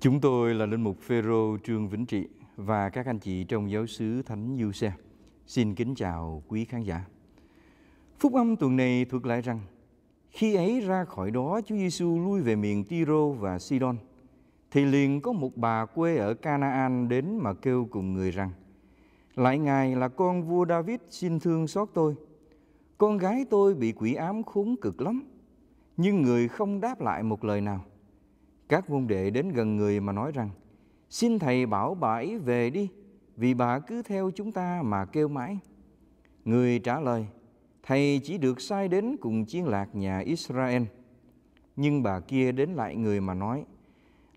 Chúng tôi là Linh Mục Phêrô Trương Vĩnh Trị và các anh chị trong giáo xứ Thánh Du Xe. Xin kính chào quý khán giả. Phúc âm tuần này thuật lại rằng khi ấy ra khỏi đó Chúa Giêsu lui về miền Tiro và Sidon thì liền có một bà quê ở Canaan đến mà kêu cùng người rằng lại ngài là con vua David xin thương xót tôi con gái tôi bị quỷ ám khốn cực lắm nhưng người không đáp lại một lời nào các môn đệ đến gần người mà nói rằng, xin thầy bảo bà ấy về đi, vì bà cứ theo chúng ta mà kêu mãi. Người trả lời, thầy chỉ được sai đến cùng chiến lạc nhà Israel. Nhưng bà kia đến lại người mà nói,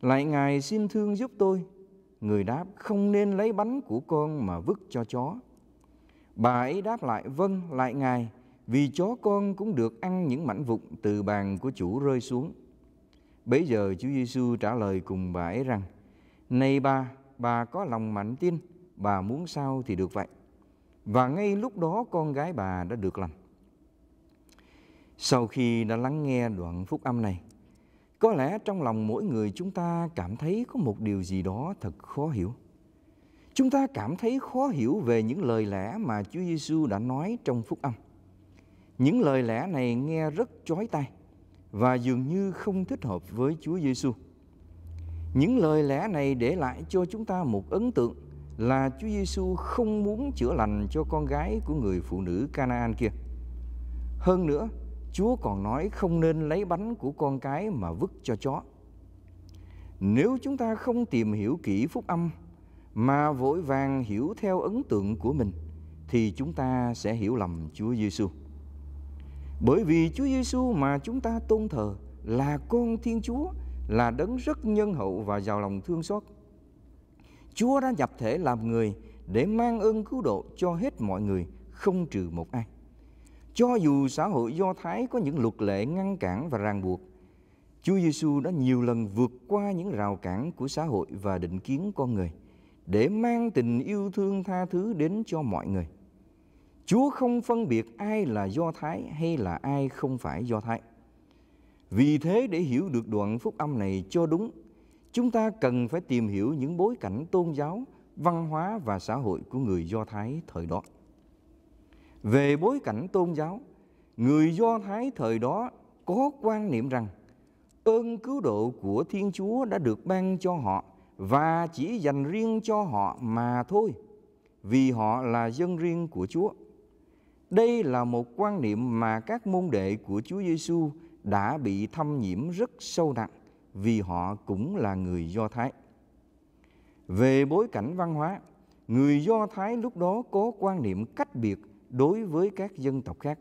lại ngài xin thương giúp tôi. Người đáp, không nên lấy bánh của con mà vứt cho chó. Bà ấy đáp lại, vâng, lại ngài, vì chó con cũng được ăn những mảnh vụn từ bàn của chủ rơi xuống. Bấy giờ Chúa Giêsu trả lời cùng bà ấy rằng: "Này bà, bà có lòng mạnh tin, bà muốn sao thì được vậy." Và ngay lúc đó con gái bà đã được lành. Sau khi đã lắng nghe đoạn phúc âm này, có lẽ trong lòng mỗi người chúng ta cảm thấy có một điều gì đó thật khó hiểu. Chúng ta cảm thấy khó hiểu về những lời lẽ mà Chúa Giêsu đã nói trong phúc âm. Những lời lẽ này nghe rất chói tai và dường như không thích hợp với Chúa Giêsu. Những lời lẽ này để lại cho chúng ta một ấn tượng là Chúa Giêsu không muốn chữa lành cho con gái của người phụ nữ Canaan kia. Hơn nữa, Chúa còn nói không nên lấy bánh của con cái mà vứt cho chó. Nếu chúng ta không tìm hiểu kỹ phúc âm mà vội vàng hiểu theo ấn tượng của mình thì chúng ta sẽ hiểu lầm Chúa Giêsu. Bởi vì Chúa Giêsu mà chúng ta tôn thờ là con Thiên Chúa, là đấng rất nhân hậu và giàu lòng thương xót. Chúa đã nhập thể làm người để mang ơn cứu độ cho hết mọi người, không trừ một ai. Cho dù xã hội Do Thái có những luật lệ ngăn cản và ràng buộc, Chúa Giêsu đã nhiều lần vượt qua những rào cản của xã hội và định kiến con người để mang tình yêu thương tha thứ đến cho mọi người. Chúa không phân biệt ai là Do Thái hay là ai không phải Do Thái. Vì thế để hiểu được đoạn phúc âm này cho đúng, chúng ta cần phải tìm hiểu những bối cảnh tôn giáo, văn hóa và xã hội của người Do Thái thời đó. Về bối cảnh tôn giáo, người Do Thái thời đó có quan niệm rằng ơn cứu độ của Thiên Chúa đã được ban cho họ và chỉ dành riêng cho họ mà thôi, vì họ là dân riêng của Chúa. Đây là một quan niệm mà các môn đệ của Chúa Giêsu đã bị thâm nhiễm rất sâu nặng vì họ cũng là người Do Thái. Về bối cảnh văn hóa, người Do Thái lúc đó có quan niệm cách biệt đối với các dân tộc khác.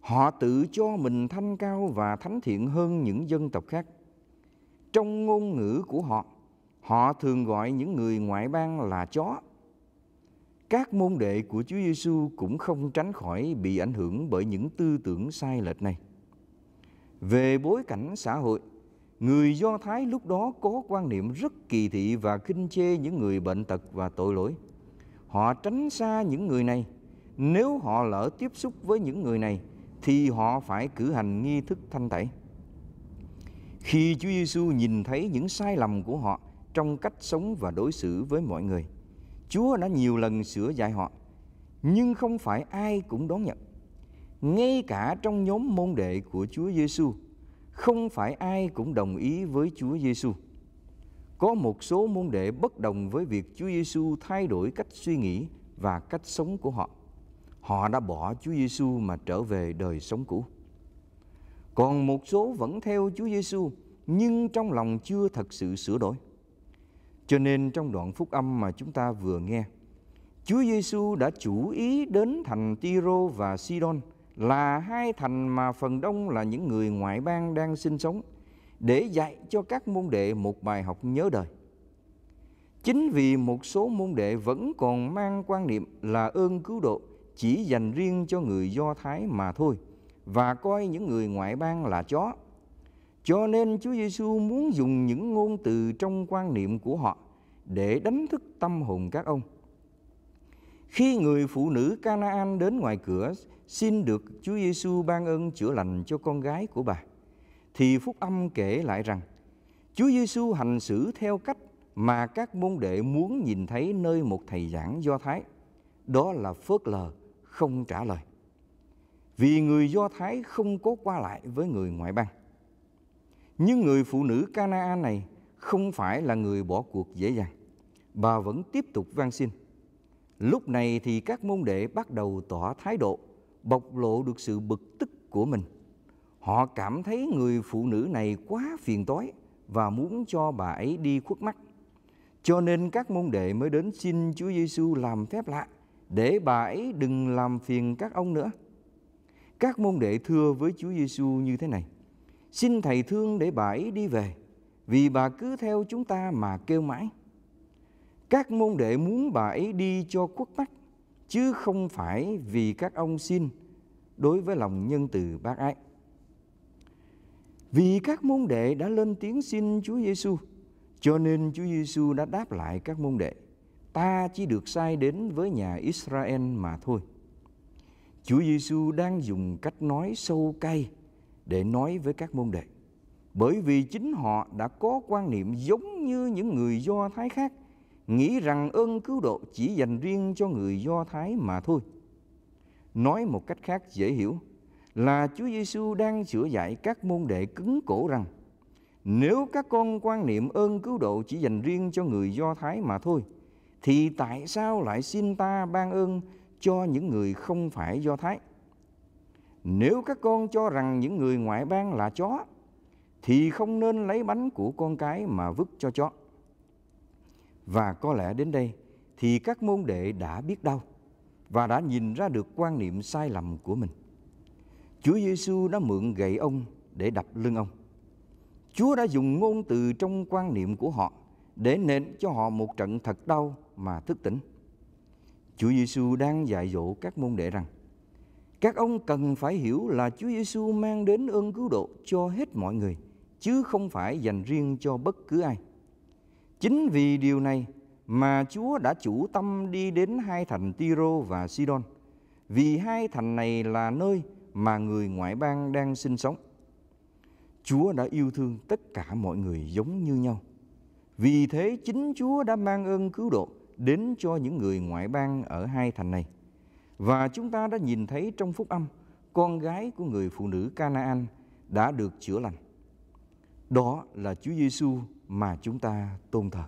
Họ tự cho mình thanh cao và thánh thiện hơn những dân tộc khác. Trong ngôn ngữ của họ, họ thường gọi những người ngoại bang là chó các môn đệ của Chúa Giêsu cũng không tránh khỏi bị ảnh hưởng bởi những tư tưởng sai lệch này. Về bối cảnh xã hội, người Do Thái lúc đó có quan niệm rất kỳ thị và khinh chê những người bệnh tật và tội lỗi. Họ tránh xa những người này. Nếu họ lỡ tiếp xúc với những người này thì họ phải cử hành nghi thức thanh tẩy. Khi Chúa Giêsu nhìn thấy những sai lầm của họ trong cách sống và đối xử với mọi người, Chúa đã nhiều lần sửa dạy họ, nhưng không phải ai cũng đón nhận. Ngay cả trong nhóm môn đệ của Chúa Giêsu, không phải ai cũng đồng ý với Chúa Giêsu. Có một số môn đệ bất đồng với việc Chúa Giêsu thay đổi cách suy nghĩ và cách sống của họ. Họ đã bỏ Chúa Giêsu mà trở về đời sống cũ. Còn một số vẫn theo Chúa Giêsu nhưng trong lòng chưa thật sự sửa đổi. Cho nên trong đoạn phúc âm mà chúng ta vừa nghe, Chúa Giêsu đã chú ý đến thành Tiro và Sidon là hai thành mà phần đông là những người ngoại bang đang sinh sống để dạy cho các môn đệ một bài học nhớ đời. Chính vì một số môn đệ vẫn còn mang quan niệm là ơn cứu độ chỉ dành riêng cho người Do Thái mà thôi và coi những người ngoại bang là chó cho nên Chúa Giêsu muốn dùng những ngôn từ trong quan niệm của họ để đánh thức tâm hồn các ông. Khi người phụ nữ Canaan đến ngoài cửa xin được Chúa Giêsu ban ơn chữa lành cho con gái của bà, thì phúc âm kể lại rằng Chúa Giêsu hành xử theo cách mà các môn đệ muốn nhìn thấy nơi một thầy giảng Do Thái, đó là phớt lờ, không trả lời. Vì người Do Thái không có qua lại với người ngoại bang. Nhưng người phụ nữ Canaan này không phải là người bỏ cuộc dễ dàng. Bà vẫn tiếp tục van xin. Lúc này thì các môn đệ bắt đầu tỏ thái độ, bộc lộ được sự bực tức của mình. Họ cảm thấy người phụ nữ này quá phiền toái và muốn cho bà ấy đi khuất mắt. Cho nên các môn đệ mới đến xin Chúa Giêsu làm phép lạ để bà ấy đừng làm phiền các ông nữa. Các môn đệ thưa với Chúa Giêsu như thế này: xin thầy thương để bà ấy đi về, vì bà cứ theo chúng ta mà kêu mãi. Các môn đệ muốn bà ấy đi cho khuất mắt, chứ không phải vì các ông xin đối với lòng nhân từ bác ái. Vì các môn đệ đã lên tiếng xin Chúa Giêsu, cho nên Chúa Giêsu đã đáp lại các môn đệ: "Ta chỉ được sai đến với nhà Israel mà thôi." Chúa Giêsu đang dùng cách nói sâu cay để nói với các môn đệ bởi vì chính họ đã có quan niệm giống như những người do thái khác nghĩ rằng ơn cứu độ chỉ dành riêng cho người do thái mà thôi nói một cách khác dễ hiểu là Chúa Giêsu đang sửa dạy các môn đệ cứng cổ rằng nếu các con quan niệm ơn cứu độ chỉ dành riêng cho người Do Thái mà thôi thì tại sao lại xin ta ban ơn cho những người không phải Do Thái? Nếu các con cho rằng những người ngoại bang là chó Thì không nên lấy bánh của con cái mà vứt cho chó Và có lẽ đến đây thì các môn đệ đã biết đau Và đã nhìn ra được quan niệm sai lầm của mình Chúa Giêsu đã mượn gậy ông để đập lưng ông Chúa đã dùng ngôn từ trong quan niệm của họ Để nện cho họ một trận thật đau mà thức tỉnh Chúa Giêsu đang dạy dỗ các môn đệ rằng các ông cần phải hiểu là Chúa Giêsu mang đến ơn cứu độ cho hết mọi người, chứ không phải dành riêng cho bất cứ ai. Chính vì điều này mà Chúa đã chủ tâm đi đến hai thành Tiro và Sidon, vì hai thành này là nơi mà người ngoại bang đang sinh sống. Chúa đã yêu thương tất cả mọi người giống như nhau. Vì thế chính Chúa đã mang ơn cứu độ đến cho những người ngoại bang ở hai thành này. Và chúng ta đã nhìn thấy trong phúc âm, con gái của người phụ nữ Canaan đã được chữa lành. Đó là Chúa Giêsu mà chúng ta tôn thờ.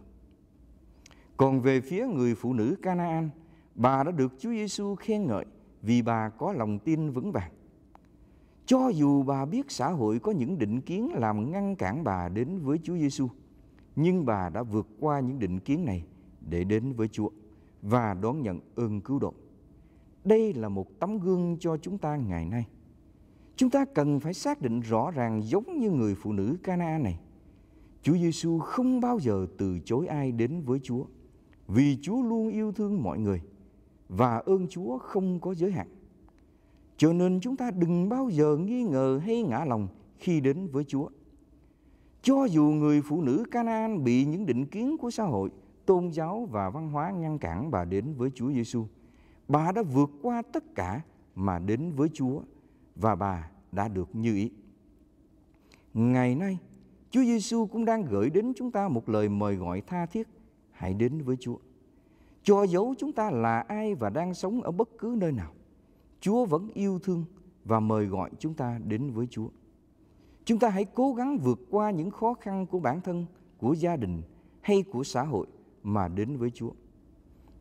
Còn về phía người phụ nữ Canaan, bà đã được Chúa Giêsu khen ngợi vì bà có lòng tin vững vàng. Cho dù bà biết xã hội có những định kiến làm ngăn cản bà đến với Chúa Giêsu, nhưng bà đã vượt qua những định kiến này để đến với Chúa và đón nhận ơn cứu độ đây là một tấm gương cho chúng ta ngày nay chúng ta cần phải xác định rõ ràng giống như người phụ nữ Cana này Chúa Giêsu không bao giờ từ chối ai đến với Chúa vì Chúa luôn yêu thương mọi người và ơn Chúa không có giới hạn cho nên chúng ta đừng bao giờ nghi ngờ hay ngã lòng khi đến với Chúa cho dù người phụ nữ Canaan bị những định kiến của xã hội, tôn giáo và văn hóa ngăn cản bà đến với Chúa Giêsu, Bà đã vượt qua tất cả mà đến với Chúa và bà đã được như ý. Ngày nay, Chúa Giêsu cũng đang gửi đến chúng ta một lời mời gọi tha thiết, hãy đến với Chúa. Cho dấu chúng ta là ai và đang sống ở bất cứ nơi nào, Chúa vẫn yêu thương và mời gọi chúng ta đến với Chúa. Chúng ta hãy cố gắng vượt qua những khó khăn của bản thân, của gia đình hay của xã hội mà đến với Chúa.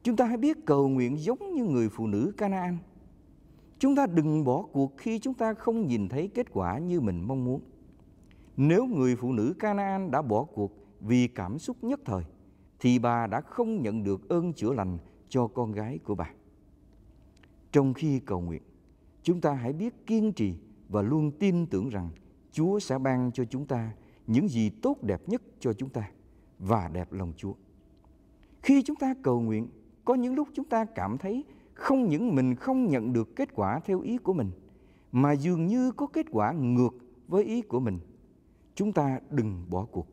Chúng ta hãy biết cầu nguyện giống như người phụ nữ Canaan. Chúng ta đừng bỏ cuộc khi chúng ta không nhìn thấy kết quả như mình mong muốn. Nếu người phụ nữ Canaan đã bỏ cuộc vì cảm xúc nhất thời, thì bà đã không nhận được ơn chữa lành cho con gái của bà. Trong khi cầu nguyện, chúng ta hãy biết kiên trì và luôn tin tưởng rằng Chúa sẽ ban cho chúng ta những gì tốt đẹp nhất cho chúng ta và đẹp lòng Chúa. Khi chúng ta cầu nguyện, có những lúc chúng ta cảm thấy không những mình không nhận được kết quả theo ý của mình mà dường như có kết quả ngược với ý của mình chúng ta đừng bỏ cuộc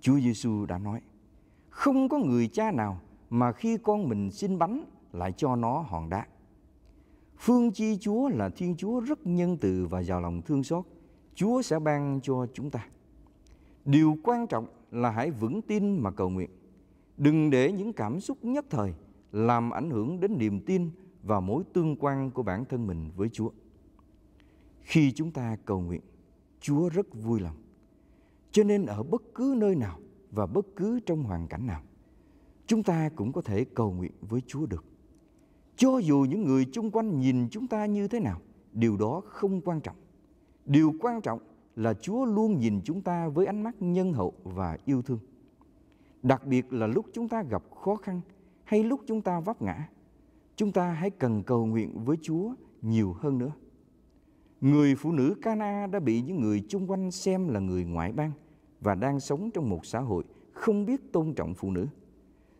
chúa giêsu đã nói không có người cha nào mà khi con mình xin bánh lại cho nó hòn đá phương chi chúa là thiên chúa rất nhân từ và giàu lòng thương xót chúa sẽ ban cho chúng ta điều quan trọng là hãy vững tin mà cầu nguyện Đừng để những cảm xúc nhất thời làm ảnh hưởng đến niềm tin và mối tương quan của bản thân mình với Chúa. Khi chúng ta cầu nguyện, Chúa rất vui lòng. Cho nên ở bất cứ nơi nào và bất cứ trong hoàn cảnh nào, chúng ta cũng có thể cầu nguyện với Chúa được. Cho dù những người chung quanh nhìn chúng ta như thế nào, điều đó không quan trọng. Điều quan trọng là Chúa luôn nhìn chúng ta với ánh mắt nhân hậu và yêu thương. Đặc biệt là lúc chúng ta gặp khó khăn hay lúc chúng ta vấp ngã, chúng ta hãy cần cầu nguyện với Chúa nhiều hơn nữa. Người phụ nữ Cana đã bị những người chung quanh xem là người ngoại bang và đang sống trong một xã hội không biết tôn trọng phụ nữ.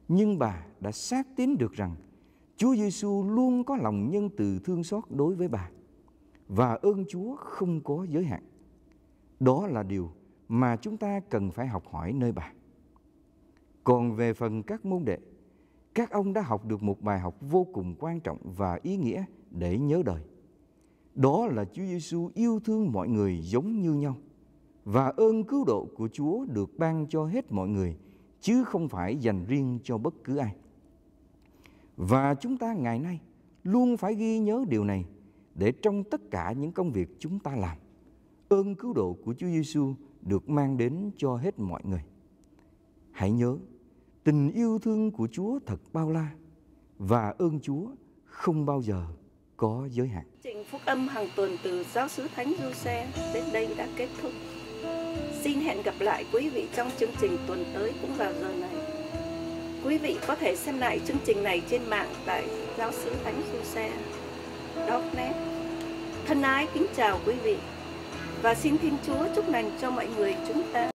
Nhưng bà đã xác tín được rằng Chúa Giêsu luôn có lòng nhân từ thương xót đối với bà và ơn Chúa không có giới hạn. Đó là điều mà chúng ta cần phải học hỏi nơi bà. Còn về phần các môn đệ, các ông đã học được một bài học vô cùng quan trọng và ý nghĩa để nhớ đời. Đó là Chúa Giêsu yêu thương mọi người giống như nhau và ơn cứu độ của Chúa được ban cho hết mọi người chứ không phải dành riêng cho bất cứ ai. Và chúng ta ngày nay luôn phải ghi nhớ điều này để trong tất cả những công việc chúng ta làm, ơn cứu độ của Chúa Giêsu được mang đến cho hết mọi người. Hãy nhớ tình yêu thương của Chúa thật bao la và ơn Chúa không bao giờ có giới hạn. Trình phúc âm hàng tuần từ giáo xứ Thánh Giuse đến đây đã kết thúc. Xin hẹn gặp lại quý vị trong chương trình tuần tới cũng vào giờ này. Quý vị có thể xem lại chương trình này trên mạng tại giáo xứ Thánh Giuse. .net. Thân ái kính chào quý vị và xin Thiên Chúa chúc lành cho mọi người chúng ta.